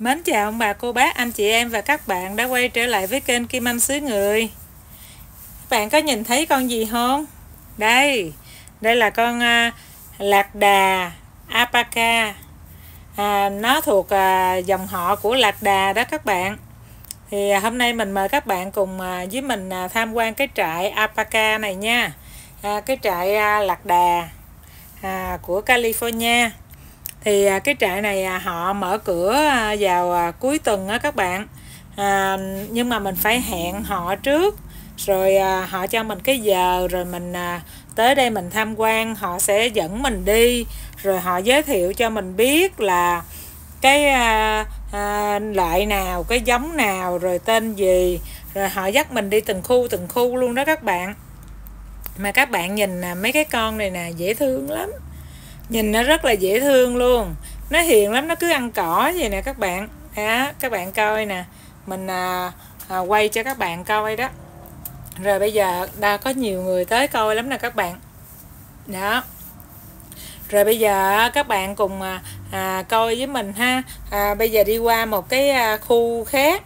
Mến chào ông bà, cô bác, anh chị em và các bạn đã quay trở lại với kênh Kim Anh Xứ Người Các bạn có nhìn thấy con gì không? Đây, đây là con uh, lạc đà Apaca à, Nó thuộc uh, dòng họ của lạc đà đó các bạn Thì uh, hôm nay mình mời các bạn cùng uh, với mình uh, tham quan cái trại Apaca này nha à, Cái trại uh, lạc đà uh, của California thì à, cái trại này à, họ mở cửa à, vào cuối tuần á các bạn à, nhưng mà mình phải hẹn họ trước rồi họ cho mình cái giờ rồi mình tới đây mình tham quan họ sẽ dẫn mình đi rồi họ giới thiệu cho mình biết là cái à, à, loại nào cái giống nào rồi tên gì rồi họ dắt mình đi từng khu từng khu luôn đó các bạn mà các bạn nhìn mấy cái con này nè dễ thương lắm nhìn nó rất là dễ thương luôn nó hiền lắm nó cứ ăn cỏ vậy nè các bạn đó các bạn coi nè mình à, à, quay cho các bạn coi đó rồi bây giờ đã có nhiều người tới coi lắm nè các bạn đó rồi bây giờ các bạn cùng à, à, coi với mình ha à, bây giờ đi qua một cái à, khu khác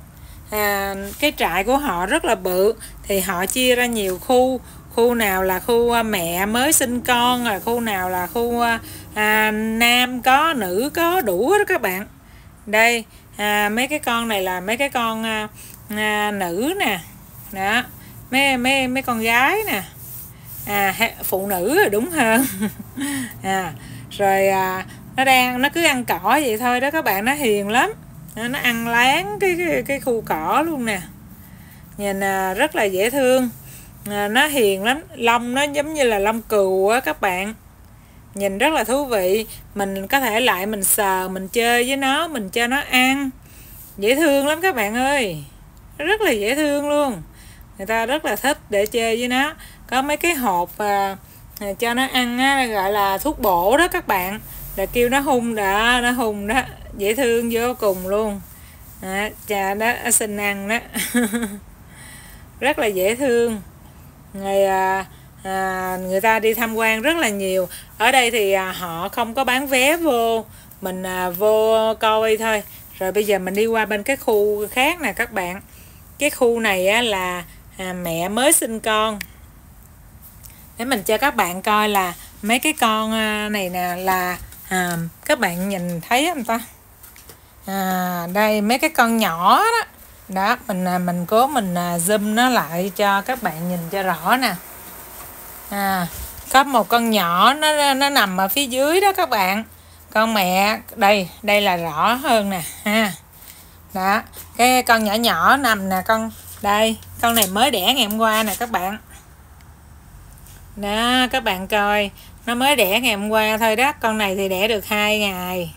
à, cái trại của họ rất là bự thì họ chia ra nhiều khu khu nào là khu à, mẹ mới sinh con rồi khu nào là khu à, à nam có nữ có đủ hết các bạn đây à, mấy cái con này là mấy cái con à, à, nữ nè đó mấy mấy mấy con gái nè à, phụ nữ đúng hơn à, rồi à, nó đang nó cứ ăn cỏ vậy thôi đó các bạn nó hiền lắm nó, nó ăn láng cái, cái cái khu cỏ luôn nè nhìn à, rất là dễ thương à, nó hiền lắm lông nó giống như là lông cừu á các bạn nhìn rất là thú vị mình có thể lại mình sờ mình chơi với nó mình cho nó ăn dễ thương lắm các bạn ơi rất là dễ thương luôn người ta rất là thích để chơi với nó có mấy cái hộp à, à cho nó ăn á, gọi là thuốc bổ đó các bạn là kêu nó hung đã nó hung đó dễ thương vô cùng luôn à, cha đó xin ăn đó rất là dễ thương người à, à, người ta đi tham quan rất là nhiều ở đây thì à, họ không có bán vé vô mình à, vô coi thôi rồi bây giờ mình đi qua bên cái khu khác nè các bạn cái khu này á, là à, mẹ mới sinh con để mình cho các bạn coi là mấy cái con à, này nè là à, các bạn nhìn thấy không ta à, đây mấy cái con nhỏ đó đó mình à, mình cố mình à, zoom nó lại cho các bạn nhìn cho rõ nè à, có một con nhỏ nó nó nằm ở phía dưới đó các bạn con mẹ đây đây là rõ hơn nè ha đó cái con nhỏ nhỏ nằm nè con đây con này mới đẻ ngày hôm qua nè các bạn đó các bạn coi nó mới đẻ ngày hôm qua thôi đó con này thì đẻ được hai ngày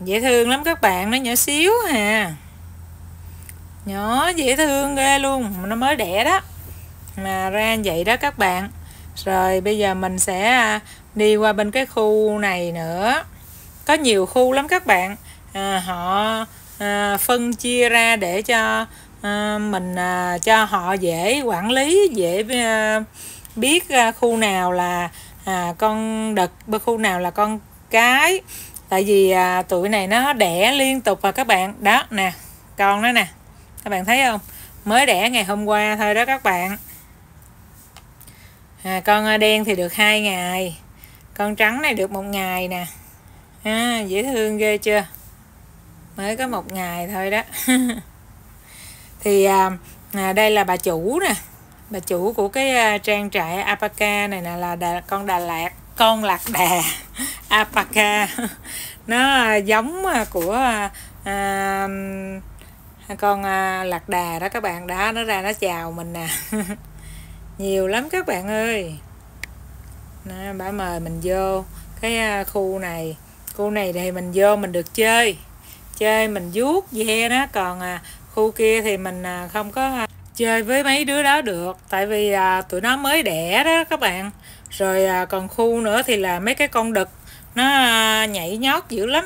dễ thương lắm các bạn nó nhỏ xíu hà nhỏ dễ thương ghê luôn nó mới đẻ đó mà ra vậy đó các bạn rồi bây giờ mình sẽ à, đi qua bên cái khu này nữa có nhiều khu lắm các bạn à, họ à, phân chia ra để cho à, mình à, cho họ dễ quản lý dễ à, biết à, khu nào là à, con đực khu nào là con cái tại vì à, tụi này nó đẻ liên tục rồi à các bạn đó nè con đó nè các bạn thấy không mới đẻ ngày hôm qua thôi đó các bạn à, con à, đen thì được hai ngày con trắng này được một ngày nè à, dễ thương ghê chưa mới có một ngày thôi đó thì à, à, đây là bà chủ nè bà chủ của cái à, trang trại apaca này nè là đà, con đà lạt con lạc đà apaca nó à, giống của à, con à, lạc đà đó các bạn đã nó ra nó chào mình nè nhiều lắm các bạn ơi nó, bả mời mình vô cái à, khu này khu này thì mình vô mình được chơi chơi mình vuốt ve đó còn à, khu kia thì mình à, không có à, chơi với mấy đứa đó được tại vì à, tụi nó mới đẻ đó các bạn rồi à, còn khu nữa thì là mấy cái con đực nó à, nhảy nhót dữ lắm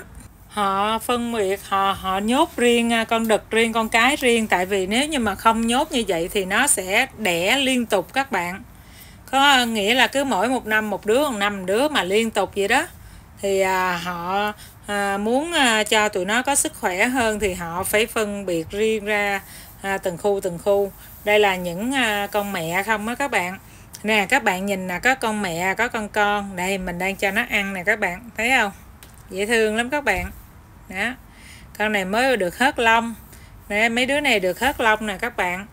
họ phân biệt họ họ nhốt riêng à, con đực riêng con cái riêng tại vì nếu như mà không nhốt như vậy thì nó sẽ đẻ liên tục các bạn có nghĩa là cứ mỗi một năm một đứa một năm một đứa mà liên tục vậy đó thì à, họ à, muốn à, cho tụi nó có sức khỏe hơn thì họ phải phân biệt riêng ra à, từng khu từng khu đây là những à, con mẹ không á các bạn nè các bạn nhìn là có con mẹ có con con đây mình đang cho nó ăn nè các bạn thấy không dễ thương lắm các bạn đó con này mới được hớt lông nè mấy đứa này được hớt lông nè các bạn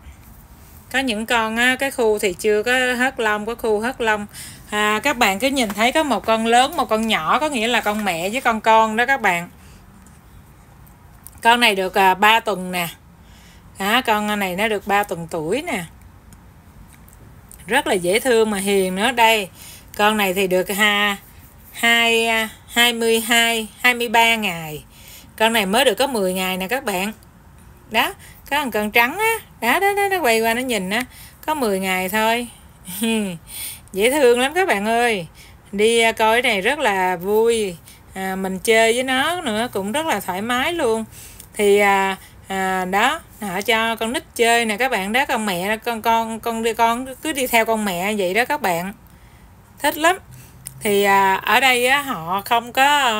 có những con á, cái khu thì chưa có hớt lông có khu hớt lông à, các bạn cứ nhìn thấy có một con lớn một con nhỏ có nghĩa là con mẹ với con con đó các bạn con này được à, 3 tuần nè à, con này nó được 3 tuần tuổi nè rất là dễ thương mà hiền nữa đây con này thì được ha à, hai à, hai mươi hai hai mươi ba ngày con này mới được có 10 ngày nè các bạn đó có thằng con trắng á đó, đó đó nó quay qua nó nhìn á có 10 ngày thôi dễ thương lắm các bạn ơi đi à, coi này rất là vui à, mình chơi với nó nữa cũng rất là thoải mái luôn thì à, à, đó họ cho con nít chơi nè các bạn đó con mẹ con con con đi con cứ đi theo con mẹ vậy đó các bạn thích lắm thì à, ở đây á, họ không có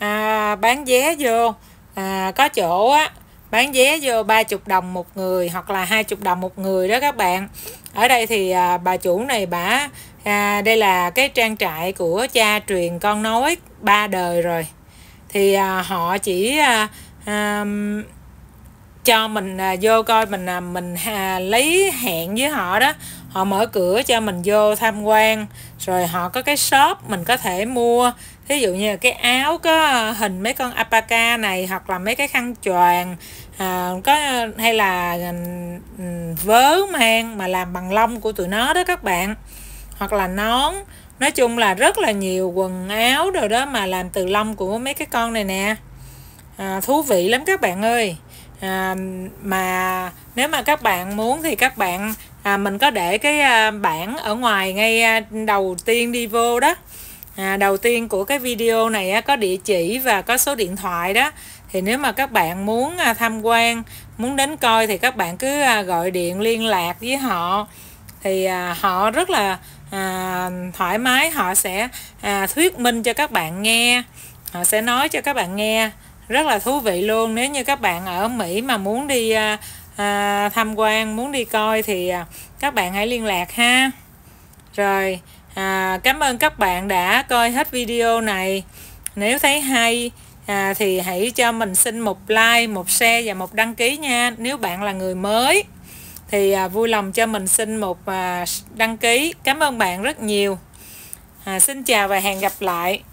à, bán vé vô à, có chỗ á bán vé vô 30 đồng một người hoặc là 20 đồng một người đó các bạn ở đây thì à, bà chủ này bà à, đây là cái trang trại của cha truyền con nói ba đời rồi thì à, họ chỉ à, à, cho mình à, vô coi mình à, mình à, lấy hẹn với họ đó họ mở cửa cho mình vô tham quan rồi họ có cái shop mình có thể mua thí dụ như là cái áo có hình mấy con apaca này hoặc là mấy cái khăn choàng à, có hay là vớ mang mà làm bằng lông của tụi nó đó các bạn hoặc là nón nói chung là rất là nhiều quần áo rồi đó mà làm từ lông của mấy cái con này nè à, thú vị lắm các bạn ơi à, mà nếu mà các bạn muốn thì các bạn à, mình có để cái à, bảng ở ngoài ngay à, đầu tiên đi vô đó à, đầu tiên của cái video này có địa chỉ và có số điện thoại đó thì nếu mà các bạn muốn à, tham quan muốn đến coi thì các bạn cứ gọi điện liên lạc với họ thì à, họ rất là à, thoải mái họ sẽ à, thuyết minh cho các bạn nghe họ sẽ nói cho các bạn nghe rất là thú vị luôn nếu như các bạn ở Mỹ mà muốn đi à, à, tham quan muốn đi coi thì à, các bạn hãy liên lạc ha rồi à, cảm ơn các bạn đã coi hết video này nếu thấy hay à, thì hãy cho mình xin một like một share và một đăng ký nha nếu bạn là người mới thì à, vui lòng cho mình xin một à, đăng ký cảm ơn bạn rất nhiều à, xin chào và hẹn gặp lại